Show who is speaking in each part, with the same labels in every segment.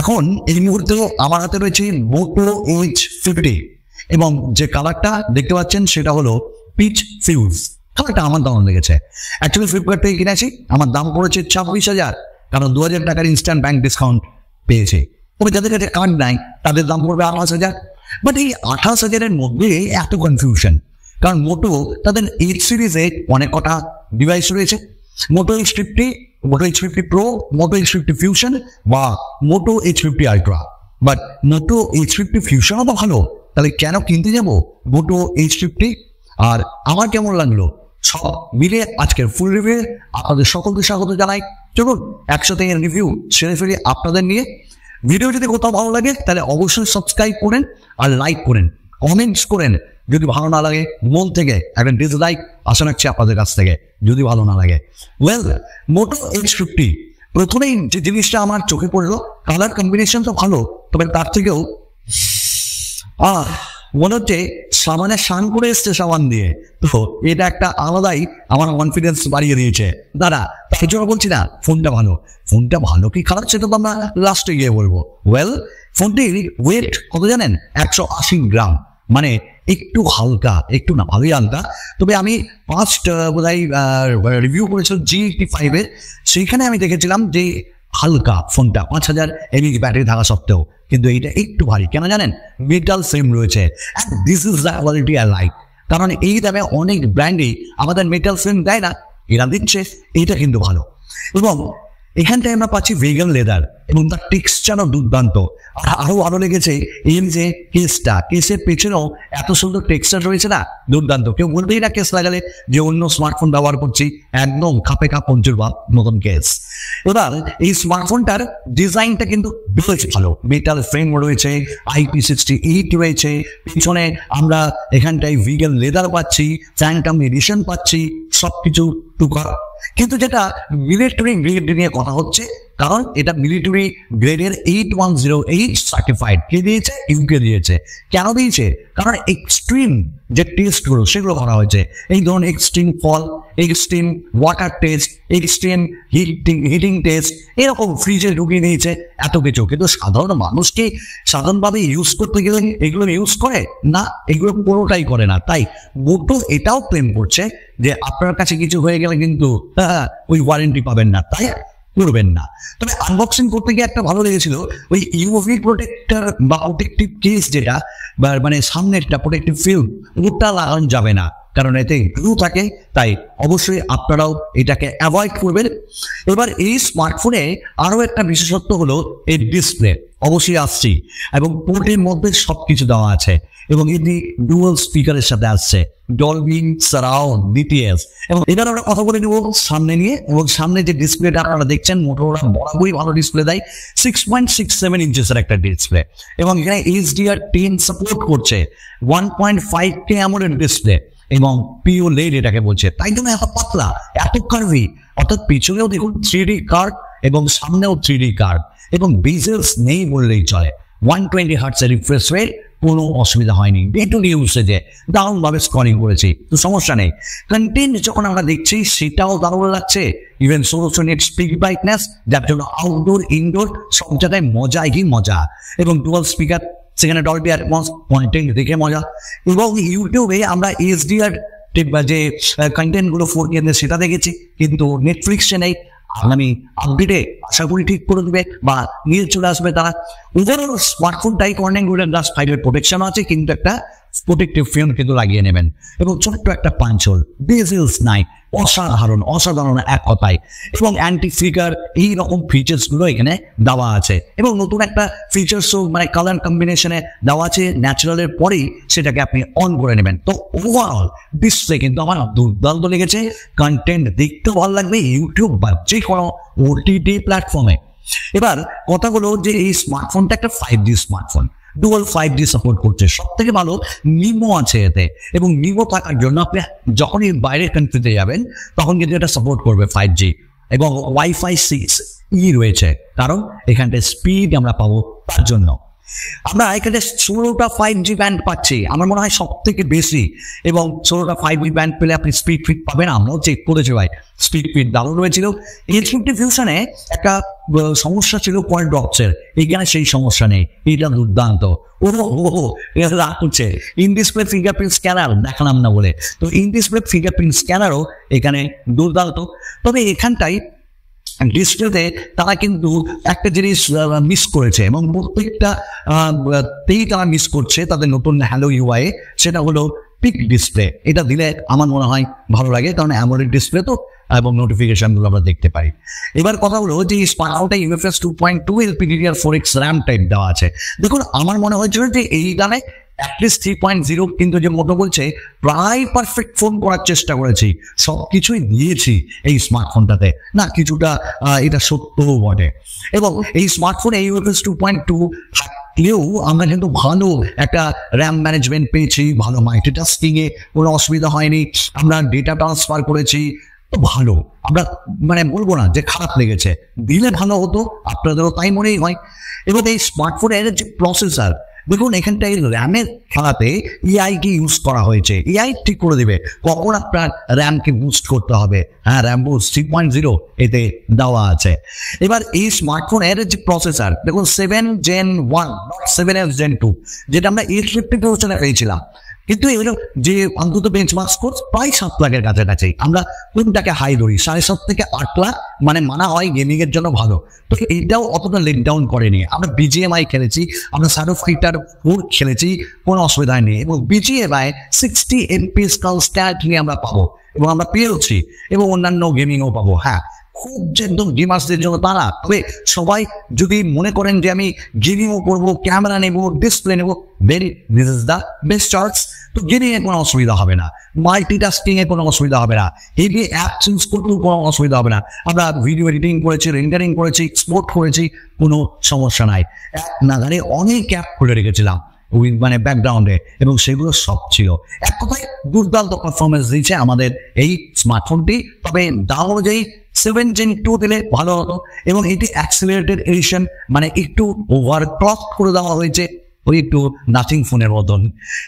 Speaker 1: এখন এই মুহূর্তে আমার হাতে রয়েছে মোটো এইচ ফিফটি এবং যে কালারটা দেখতে পাচ্ছেন সেটা হলো পিচ ফিউজ কালারটা আমার দাম লেগেছে অ্যাকচুয়ালি ফ্লিপকার্ট থেকে কিনেছি আমার দাম পড়েছে ছাব্বিশ হাজার কারণ দু হাজার টাকার ইনস্ট্যান্ট ব্যাঙ্ক ডিসকাউন্ট পেয়েছি তবে যাদের কাছে কার্ড নাই তাদের দাম পড়বে আঠাশ হাজার বাট এই আঠাশ হাজারের মধ্যে এত কনফিউশন কারণ মোটো তাদের এইট সিরিজে অনেক কটা ডিভাইস রয়েছে Moto H fifty Moto H fifty pro Moto H fifty fusion বা Moto H fifty ultra but Moto H fifty ফিউশনও তো ভালো তাহলে কেন কিনতে যাব মোটো এইচ ফিফটি আর আমার কেমন লাগলো সব মিলে আজকের ফুল রিভিউ আপনাদের সকলকে স্বাগত জানাই চলুন একসাথে রিভিউ সেরে ফেলে আপনাদের নিয়ে ভিডিও যদি কোথাও ভালো লাগে তাহলে অবশ্যই সাবস্ক্রাইব করেন আর লাইক করেন কমেন্টস করেন যদি ভালো না লাগে মন থেকে একটা ডিসলাইক আশা রাখছি আপনাদের কাছ থেকে যদি ভালো না লাগে ওয়েল মোটো এইচ ফিফটি প্রথমেই যে জিনিসটা আমার চোখে পড়লো কালার কম্বিনেশন তো ভালো তবে তার থেকেও আহ মনে হচ্ছে সামানে স্নান করে এসছে সামান দিয়ে তো এটা একটা আলাদাই আমার কনফিডেন্স বাড়িয়ে দিয়েছে দাদা সে জন্য বলছি না ফোনটা ভালো ফোনটা ভালো কি খারাপ সেটা তো আমরা লাস্টে গিয়ে বলবো ওয়েল ফোনটির ওয়েট কত জানেন একশো আশি গ্রাম মানে একটু হালকা একটু না ভালোই হালকা তবে আমি ফার্স্ট বোধ রিভিউ করেছিল জি এইটি ফাইভের সেইখানে আমি দেখেছিলাম যে হালকা ফোনটা পাঁচ হাজার এমএইচ ব্যাটারি থাকা সত্ত্বেও কিন্তু এইটা একটু ভারী কেন জানেন মেটাল সেম রয়েছে this is the quality I like কারণ এই দামে অনেক ব্র্যান্ডই আমাদের মেটাল সেম দেয় না এরা দিচ্ছে এইটা কিন্তু ভালো এবং এখানটায় আমরা পাচ্ছি ভেগান লেদার এবং তার টেক্সচারও দুর্দান্ত আরও ভালো লেগেছে এম যে কেসটা কেসের পেছনেও এত সুন্দর টেক্সচার রয়েছে না দুর্দান্ত কেউ বলবেই না কেস লাগালে যে অন্য স্মার্টফোন ব্যবহার করছি একদম খাপে খাপ পঞ্চুর বা নতুন কেস এবার এই স্মার্টফোনটার ডিজাইনটা কিন্তু বেশ ভালো মেটাল ফ্রেম রয়েছে আইপি সিক্সটি এইট রয়েছে পিছনে আমরা এখানটায় ভিগান লেদার পাচ্ছি ফ্যান্টাম এডিশন পাচ্ছি সব কিছু টুকা কিন্তু যেটা মিলিটারি গ্রিড নিয়ে কথা হচ্ছে কারণ এটা মিলিটারি গ্রেডের eight one zero eight certified কে দিয়েছে ইউকে দিয়েছে কেন দিয়েছে কারণ এক্সট্রিম যে টেস্টগুলো সেগুলো করা হয়েছে এই ধরুন extreme fall extreme water test extreme heating heating test এরকম ফ্রিজে ঢুকিয়ে দিয়েছে এত কিছু কিন্তু সাধারণ মানুষকে সাধারণভাবে ইউজ করতে গেলে এগুলো ইউজ করে না এগুলো কোনোটাই করে না তাই মোটো এটাও ক্লেম করছে যে আপনার কাছে কিছু হয়ে গেলে কিন্তু হ্যাঁ, ওই ওয়ারেন্টি পাবেন না তাই করবেন না তবে আনবক্সিং করতে গিয়ে একটা ভালো লেগেছিল ওই ইউভি প্রোটেক্টর e বা প্রোটেক্টিভ কেস যেটা বা মানে সামনেরটা প্রোটেক্টিভ ফিল্ম ওটা লাগানো যাবে না কারণ এতে গ্লু থাকে তাই অবশ্যই আপনারাও এটাকে অ্যাভয়েড করবেন এবার এই স্মার্টফোনে আরও একটা বিশেষত্ব হলো এই ডিসপ্লে অবশ্যই আসছি এবং পোর্টের মধ্যে সব কিছু দেওয়া আছে এবং এটি ডুয়াল স্পিকারের সাথে আসছে ডলবিং সারাউন্ড ডিটিএস এবং এবার আমরা কথা বলে নেব সামনে নিয়ে এবং সামনে যে ডিসপ্লেটা আপনারা দেখছেন মোটোরোলা বরাবরই ভালো ডিসপ্লে দেয় সিক্স পয়েন্ট সিক্স সেভেন ইঞ্চেসের একটা ডিসপ্লে এবং এখানে এইচডিআর টেন সাপোর্ট করছে one point five K AMOLED display এবং পিও লেড এটাকে বলছে তাই জন্য এত পাতলা এত কার্ভি অর্থাৎ পিছনেও দেখুন থ্রি ডি কার্ড এবং সামনেও থ্রি ডি কার্ড এবং বিজেলস নেই বললেই চলে one twenty hertz refresh rate কোনো অসুবিধা হয়নি ডে টু ডে ইউসেজে দারুণভাবে স্কোরিং করেছি তো সমস্যা নেই কন্টেন্ট যখন আমরা দেখছি সেটাও দারুণ লাগছে ইভেন ষোলোশো নেট স্পিক ব্রাইটনেস যার জন্য আউটডোর ইনডোর সব জায়গায় মজাই মজা এবং ডুয়াল স্পিকার সেখানে ডলবি অ্যাটমস কন্টেন্ট দেখে মজা এবং ইউটিউবে আমরা এইচডিআর যে কন্টেন্টগুলো ফোর কেন্দ্রে সেটা দেখেছি কিন্তু নেটফ্লিক্সে নেই আগামী আপডেটে আশা করি ঠিক করে দেবে বা নিয়ে চলে আসবে তারা ওদেরও স্মার্টফোনটাই গুলো গ্লাস ফাইভের প্রোটেকশন আছে কিন্তু একটা প্রোটেক্টিভ ফিল্ম কিন্তু লাগিয়ে নেবেন এবং ছোট্ট একটা পাঞ্চল ডিজেলস নাই অসাধারণ অসাধারণ এক কথায় এবং অ্যান্টি ফ্লিকার এই রকম ফিচার্সগুলো এখানে দেওয়া আছে এবং নতুন একটা ফিচার্সও মানে কালার কম্বিনেশনে দেওয়া আছে ন্যাচারালের পরেই সেটাকে আপনি অন করে নেবেন তো ওভারঅল ডিসপ্লে কিন্তু আমার দুর্দান্ত লেগেছে কন্টেন্ট দেখতেও ভালো লাগবে ইউটিউব বা যে কোনো ওটিটি প্ল্যাটফর্মে এবার কথা হলো যে এই স্মার্টফোনটা একটা five G smartphone dual five D support করছে সব থেকে ভালো নিমো আছে এতে এবং নিমো থাকার জন্য আপনি যখনই বাইরের কান্ট্রিতে যাবেন তখন কিন্তু এটা সাপোর্ট করবে ফাইভ জি এবং ওয়াইফাই সিক্স ই রয়েছে কারণ এখানটায় স্পিড আমরা পাবো তার জন্য আমরা এখানে ষোলোটা ফাইভ জি ব্যান্ড পাচ্ছি আমার মনে হয় সব থেকে বেশি এবং ষোলোটা ফাইভ জি ব্যান্ড পেলে আপনি স্পিড ফিট পাবেন আমরাও চেক করেছি ভাই স্পিড ফিট দারুণ হয়েছিল এইট ফিউশনে একটা সমস্যা ছিল পয়েন্ট ড্রপসের এখানে সেই সমস্যা নেই এটা দুর্দান্ত ও রাগ করছে ইন ফিঙ্গারপ্রিন্ট স্ক্যানার দেখালাম না বলে তো ইন ফিঙ্গারপ্রিন্ট স্ক্যানারও এখানে দুর্দান্ত তবে এখানটাই ডিসপ্লেতে তারা কিন্তু একটা জিনিস মিস করেছে এবং প্রত্যেকটা তেই তারা মিস করছে তাদের নতুন হ্যালো ইউআই সেটা হলো পিক ডিসপ্লে এটা দিলে আমার মনে হয় ভালো লাগে কারণ অ্যামোলেড ডিসপ্লে তো এবং নোটিফিকেশনগুলো আমরা দেখতে পাই এবার কথা হলো যে স্পার্কটা UFS two point two LP DDR four X RAM type দেওয়া আছে দেখুন আমার মনে হয়েছিল যে এই গানে অ্যাটলিস্ট থ্রি পয়েন্ট জিরো কিন্তু যে মতো বলছে প্রায় পারফেক্ট ফোন করার চেষ্টা করেছি সব কিছুই দিয়েছি এই স্মার্টফোনটাতে না কিছুটা এটা সত্যও বটে এবং এই স্মার্টফোন এই টু পয়েন্ট টু থাকলেও আমরা কিন্তু ভালো একটা র্যাম ম্যানেজমেন্ট পেয়েছি ভালো মাইটি কোনো অসুবিধা হয়নি আমরা ডেটা ট্রান্সফার করেছি তো ভালো আমরা মানে বলবো না যে খারাপ লেগেছে দিলে ভালো হতো আপনাদেরও তাই মনেই হয় এবার এই স্মার্টফোনের যে প্রসেসার দেখুন এখানটায় র্যামের খেলাতে এআইকে ইউজ করা হয়েছে এআই ঠিক করে দেবে কখন আপনার র্যামকে বুস্ট করতে হবে হ্যাঁ RAM boost three point zero এতে দেওয়া আছে এবার এই এর যে প্রসেসার দেখুন seven gen one seven F gen two যেটা আমরা এইট ফিফটি প্রসেসারে পেয়েছিলাম কিন্তু এগুলো যে অন্তত বেঞ্চ বেঞ্চমার্ক স্কোর প্রায় সাত লাখের কাছাকাছি আমরা কোনটাকে হাই ধরি সাড়ে সাত থেকে আট লাখ মানে মানা হয় গেমিং এর জন্য ভালো তো এইটাও অতটা লেট ডাউন করেনি আমরা বিজিএমআই খেলেছি আমরা সারো ফিটার ফোর খেলেছি কোনো অসুবিধা নেই এবং বিজিএমআই সিক্সটি এমপিএস কাল স্ট্যাট নিয়ে আমরা পাবো এবং আমরা পেয়েওছি এবং অন্যান্য গেমিংও পাবো হ্যাঁ খুব যে একদম গেমার্সদের জন্য তারা তবে সবাই যদি মনে করেন যে আমি গেমিংও করবো ক্যামেরা নেবো ডিসপ্লে নেবো very this is the best charge তো গেমিংয়ে e কোনো অসুবিধা হবে না মাল্টিটাস্কিংয়ে e কোনো অসুবিধা হবে না হেভি অ্যাপ চেঞ্জ করতেও কোনো অসুবিধা হবে না আমরা ভিডিও এডিটিং করেছি রেন্ডারিং করেছি এক্সপোর্ট করেছি কোনো সমস্যা নাই এক নাগারে অনেক অ্যাপ খুলে রেখেছিলাম উইথ মানে ব্যাকগ্রাউন্ডে এবং সেগুলো সব ছিল এক কথায় দুর্দান্ত পারফরমেন্স দিয়েছে আমাদের এই স্মার্টফোনটি তবে দাম অনুযায়ী সেভেন জেন টু দিলে ভালো হতো এবং এটি অ্যাক্সিলেটেড এডিশন মানে একটু ওভার ক্লক করে দেওয়া হয়েছে ওই একটু নাথিং ফোনের মতন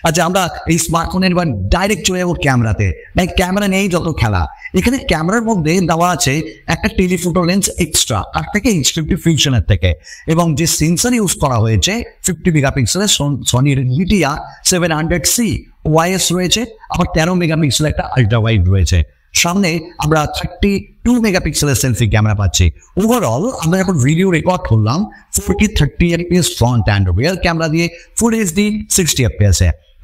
Speaker 1: আচ্ছা আমরা এই স্মার্টফোনের বা ডাইরেক্ট চলে যাবো ক্যামেরাতে ভাই ক্যামেরা নেই যত খেলা এখানে ক্যামেরার মধ্যে দেওয়া আছে একটা টেলিফোটো লেন্স এক্সট্রা আর থেকে এইচ ফিউশনের থেকে এবং যে সেন্সার ইউজ করা হয়েছে ফিফটি মেগাপিক্সেলের সনির Lytia seven hundred C OIS রয়েছে আবার তেরো মেগাপিক্সেল একটা আলট্রা ওয়াইড রয়েছে সামনে আমরা থার্টি টু মেগাপিক্সেলের সেলফি ক্যামেরা পাচ্ছি ওভারঅল আমরা যখন ভিডিও রেকর্ড করলাম forty thirty FPS front and rear camera দিয়ে ফুল এইচডি সিক্সটি এ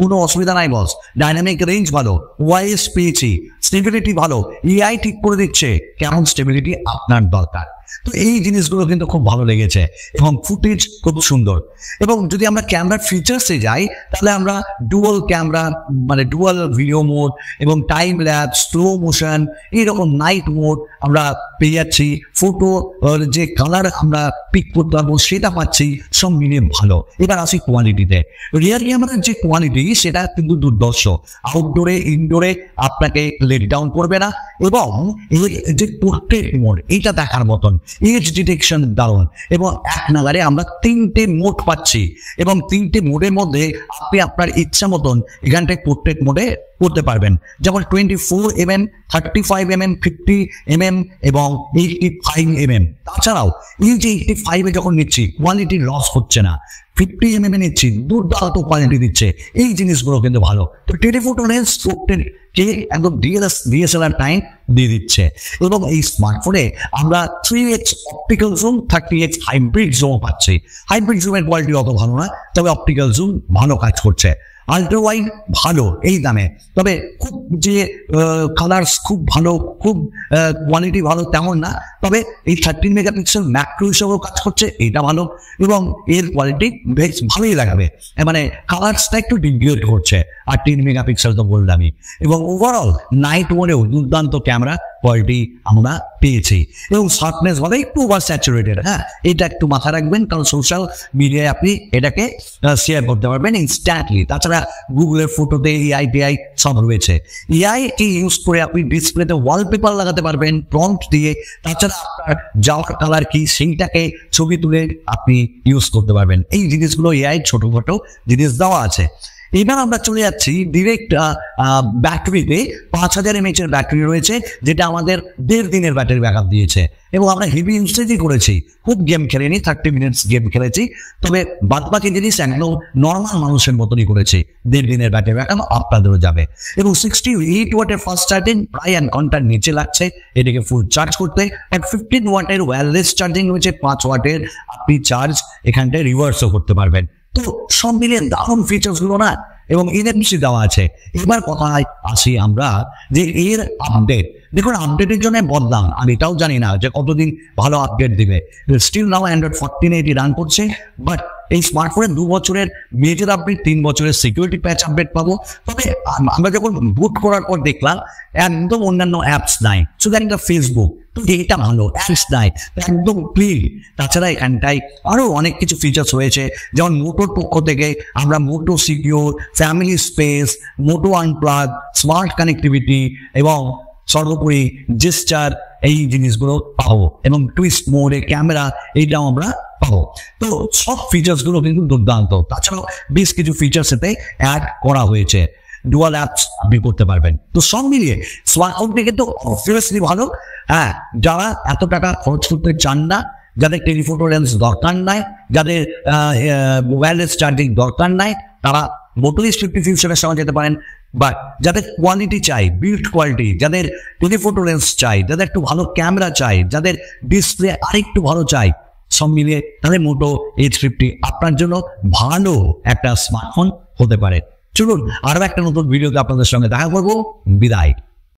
Speaker 1: কোনো অসুবিধা নাই বস ডাইনামিক রেঞ্জ ভালো ওয়াইএস পেয়েছি স্টেবিলিটি ভালো এআই ঠিক করে দিচ্ছে কেমন স্টেবিলিটি আপনার দরকার তো এই জিনিসগুলো কিন্তু খুব ভালো লেগেছে এবং ফুটেজ খুব সুন্দর এবং যদি আমরা ক্যামেরার ফিচার্সে যাই তাহলে আমরা ডুয়াল ক্যামেরা মানে ডুয়াল ভিডিও মোড এবং টাইম ল্যাপ স্লো মোশন এইরকম নাইট মোড আমরা পেয়ে যাচ্ছি ফটো যে কালার আমরা পিক করতে পারবো সেটা পাচ্ছি সব মিলিয়ে ভালো এবার আসি কোয়ালিটিতে রিয়ার ক্যামেরার যে কোয়ালিটি সেটা কিন্তু দুর্দর্শ আউটডোরে ইনডোরে আপনাকে লেট ডাউন করবে না এবং যে পোর্ট্রেট মোড এইটা দেখার মতন এজ ডিটেকশন দারুণ এবং এক নাগারে আমরা তিনটে মোড পাচ্ছি এবং তিনটে মোডের মধ্যে আপনি আপনার ইচ্ছা মতন এখানটায় পোর্ট্রেট মোডে করতে পারবেন যেমন twenty four M M thirty five M M fifty M M এবং এইটটি ফাইভ এম এম তাছাড়াও এই যে এইটটি ফাইভে যখন নিচ্ছি কোয়ালিটি লস হচ্ছে না ফিফটি এম এম এ নিচ্ছি দুর্দান্ত কোয়ালিটি দিচ্ছে এই জিনিসগুলো কিন্তু ভালো তো টেলিফোটো লেন্স কে একদম ডিএলএস ডিএসএলআর টাইম দিয়ে দিচ্ছে এবং এই স্মার্টফোনে আমরা three X optical zoom thirty X hybrid zoom পাচ্ছি হাইব্রিড জুমের কোয়ালিটি অত ভালো না তবে অপটিক্যাল জুম ভালো কাজ করছে আল্ট্রা ওয়াইড ভালো এই দামে তবে খুব যে কালার্স খুব ভালো খুব কোয়ালিটি ভালো তেমন না তবে এই থার্টিন মেগাপিক্সেল ম্যাক্রো হিসেবেও কাজ করছে এটা ভালো এবং এর কোয়ালিটি বেশ ভালোই লাগাবে মানে কালার্সটা একটু ডিগ্রেড করছে আর মেগা মেগাপিক্সেল তো বললামই এবং ওভারঅল নাইট ওয়ারেও দুর্দান্ত ক্যামেরা পয়েন্টই আমরা পেয়েছি এবং শর্টনেস বলে একটু ওভার স্যাচুরেটেড হ্যাঁ এটা একটু মাথা রাখবেন কারণ সোশ্যাল মিডিয়ায় আপনি এটাকে শেয়ার করতে পারবেন ইনস্ট্যান্টলি তাছাড়া গুগলের ফটোতে ইআই টিআই সব রয়েছে এআই কি ইউজ করে আপনি ডিসপ্লেতে ওয়ালপেপার লাগাতে পারবেন প্রম্পট দিয়ে তাছাড়া আপনার যাওয়ার কালার কি সেইটাকে ছবি তুলে আপনি ইউজ করতে পারবেন এই জিনিসগুলো এআই ছোটো ছোটো জিনিস দেওয়া আছে এবার আমরা চলে যাচ্ছি ডিরেক্ট ব্যাটারিতে পাঁচ হাজার এমএচের ব্যাটারি রয়েছে যেটা আমাদের দেড় দিনের ব্যাটারি ব্যাক দিয়েছে এবং আমরা হেভি ইউসেজই করেছি খুব গেম খেলেনি থার্টি মিনিটস গেম খেলেছি তবে বাদবাকি জিনিস একদম নর্মাল মানুষের মতনই করেছি দেড় দিনের ব্যাটারি ব্যাকআপ আপনাদেরও যাবে এবং সিক্সটি এইট ওয়াটের ফার্স্ট চার্জিং প্রায় এক ঘন্টার নিচে লাগছে এটাকে ফুল চার্জ করতে আর ফিফটিন ওয়াটের ওয়্যারলেস চার্জিং রয়েছে পাঁচ ওয়াটের আপনি চার্জ এখানটায় রিভার্সও করতে পারবেন তো সব মিলিয়ে দারুণ গুলো না এবং বেশি দেওয়া আছে এবার কথায় আসি আমরা যে এর আপডেট দেখুন আপডেটের জন্য বদলাম আমি এটাও জানি না যে কতদিন ভালো আপডেট দিবে স্টিল নাও অ্যান্ড্রয়েড ফোরটিন এটি রান করছে বাট এই স্মার্টফোনের দু বছরের মেজর আপডেট তিন বছরের সিকিউরিটি প্যাচ আপডেট পাবো তবে আমরা যখন বুট করার পর দেখলাম একদম অন্যান্য অ্যাপস নাই শুধু একটা ফেসবুক তো এটা ভালো অ্যাপস নাই একদম ক্লিন তাছাড়া এখানটাই আরও অনেক কিছু ফিচার্স হয়েছে যেমন মোটোর পক্ষ থেকে আমরা Moto secure family space Moto unplug smart connectivity এবং সর্বোপরি জেস্টার এই জিনিসগুলো পাবো এবং টুইস্ট মোড়ে ক্যামেরা এইটাও আমরা পাবো তো সব ফিচার্সগুলো কিন্তু দুর্দান্ত তাছাড়াও বেশ কিছু ফিচার্স এতে অ্যাড করা হয়েছে ডুয়াল অ্যাপস আপনি করতে পারবেন তো সব মিলিয়ে স্মার্টফোনটি কিন্তু অবভিয়াসলি ভালো হ্যাঁ যারা এত টাকা খরচ করতে চান না যাদের টেলিফোটো লেন্স দরকার নাই যাদের ওয়্যারলেস চার্জিং দরকার নাই তারা মোটরিস ফিফটি ফিউচারের সঙ্গে যেতে পারেন বাট যাদের কোয়ালিটি চাই বিল্ড কোয়ালিটি যাদের টেলিফোটো লেন্স চাই যাদের একটু ভালো ক্যামেরা চাই যাদের ডিসপ্লে আরেকটু ভালো চাই সব মিলিয়ে তাহলে মোটো এইচ ফিফটি আপনার জন্য ভালো একটা স্মার্টফোন হতে পারে চলুন আরও একটা নতুন ভিডিওতে আপনাদের সঙ্গে দেখা করবো বিদায়